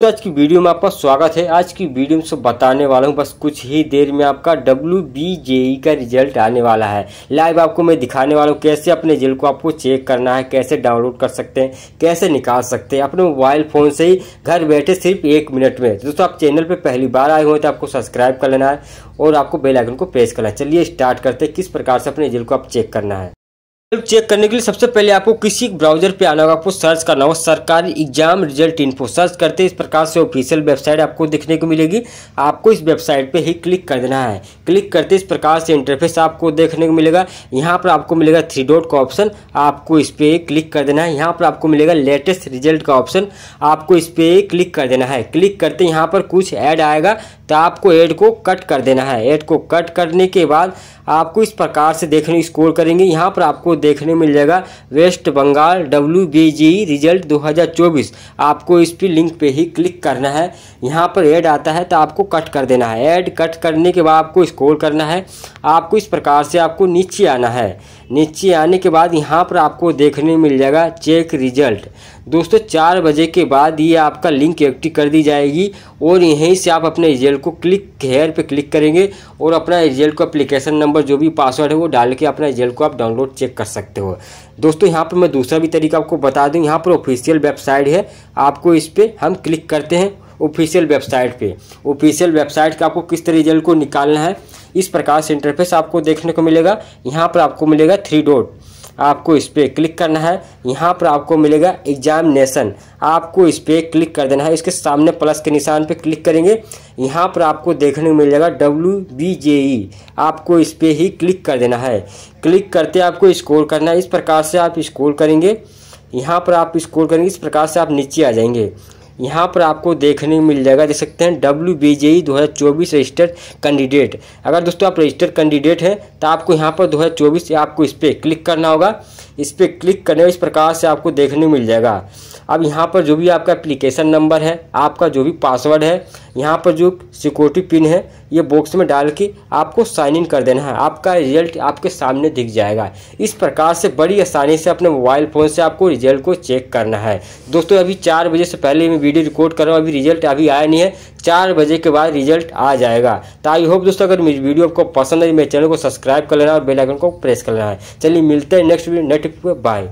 तो आज की वीडियो में आपका स्वागत है आज की वीडियो में सब बताने वाला हूँ बस कुछ ही देर में आपका डब्ल्यू बी e का रिजल्ट आने वाला है लाइव आपको मैं दिखाने वाला हूँ कैसे अपने रिजल्ट को आपको चेक करना है कैसे डाउनलोड कर सकते हैं कैसे निकाल सकते हैं अपने मोबाइल फ़ोन से ही घर बैठे सिर्फ एक मिनट में दोस्तों आप चैनल पर पहली बार आए हुए तो आपको सब्सक्राइब कर लेना है और आपको बेलाइकन को प्रेस करना है चलिए स्टार्ट करते हैं किस प्रकार से अपने रिजल्ट को आप चेक करना है चेक करने के लिए सबसे पहले आपको किसी ब्राउजर पे आना होगा आपको सर्च करना होगा सरकारी एग्जाम रिजल्ट इन्फो सर्च करते इस प्रकार से ऑफिशियल वेबसाइट आपको देखने को मिलेगी आपको इस वेबसाइट पे ही क्लिक कर देना है क्लिक करते इस प्रकार से इंटरफेस आपको देखने को मिलेगा यहाँ पर आपको मिलेगा थ्री डॉट का ऑप्शन आपको इस पर क्लिक कर देना है यहाँ पर आपको मिलेगा लेटेस्ट रिजल्ट का ऑप्शन आपको इस पर क्लिक कर देना है क्लिक करते यहाँ पर कुछ ऐड आएगा तो आपको एड को कट कर देना है एड को कट करने के बाद आपको इस प्रकार से देखने स्कोर करेंगे यहाँ पर आपको देखने मिल जाएगा West Bengal W B G result 2024 आपको इस पर लिंक पे ही क्लिक करना है यहाँ पर ऐड आता है तो आपको कट कर देना है ऐड कट करने के बाद आपको स्कोर करना है आपको इस प्रकार से आपको नीचे आना है नीचे आने के बाद यहाँ पर आपको देखने मिल जाएगा चेक रिजल्ट दोस्तों चार बजे के बाद ये आपका लिंक एक्टिव कर दी जाएगी और यहीं से आप अपने रिजल्ट को क्लिक हेयर पे क्लिक करेंगे और अपना रिजल्ट को अप्लीकेशन नंबर जो भी पासवर्ड है वो डाल के अपना रिजल्ट को आप डाउनलोड चेक कर सकते हो दोस्तों यहाँ पर मैं दूसरा भी तरीका आपको बता दूँ यहाँ पर ऑफिशियल वेबसाइट है आपको इस पर हम क्लिक करते हैं ऑफिशियल वेबसाइट पे ऑफिशियल वेबसाइट का आपको किस तरह रिजल्ट को निकालना है इस प्रकार से इंटरफेस आपको देखने को मिलेगा यहाँ पर आपको मिलेगा थ्री डोट आपको इस पर क्लिक करना है यहाँ पर आपको मिलेगा एग्जामिनेशन आपको इस पर क्लिक कर देना है इसके सामने प्लस के निशान पर क्लिक करेंगे यहाँ पर आपको देखने को मिलेगा डब्ल्यू बी जे ई आपको इस पर ही क्लिक कर देना है क्लिक करते आपको स्कोर करना है इस प्रकार से आप स्कोर करेंगे यहाँ पर आप स्कोर करेंगे इस प्रकार से आप नीचे आ जाएंगे यहाँ पर आपको देखने को मिल जाएगा देख सकते हैं डब्ल्यू बी जे ई दो हज़ार चौबीस रजिस्टर्ड कैंडिडेट अगर दोस्तों आप रजिस्टर्ड कैंडिडेट हैं तो आपको यहाँ पर दो हज़ार चौबीस आपको इस पर क्लिक करना होगा इस पर क्लिक करने इस प्रकार से आपको देखने मिल जाएगा अब यहाँ पर जो भी आपका एप्लीकेशन नंबर है आपका जो भी पासवर्ड है यहाँ पर जो सिक्योरिटी पिन है ये बॉक्स में डाल के आपको साइन इन कर देना है आपका रिजल्ट आपके सामने दिख जाएगा इस प्रकार से बड़ी आसानी से अपने मोबाइल फ़ोन से आपको रिजल्ट को चेक करना है दोस्तों अभी चार बजे से पहले मैं वीडियो रिकॉर्ड कर रहा हूँ अभी रिजल्ट अभी आया नहीं है चार बजे के बाद रिजल्ट आ जाएगा तो आई होप दोस्तों अगर मेरी वीडियो आपको पसंद है मेरे चैनल को सब्सक्राइब कर लेना और बेलाइकन को प्रेस कर लेना है चलिए मिलते हैं नेक्स्ट नेक्स्ट cách by.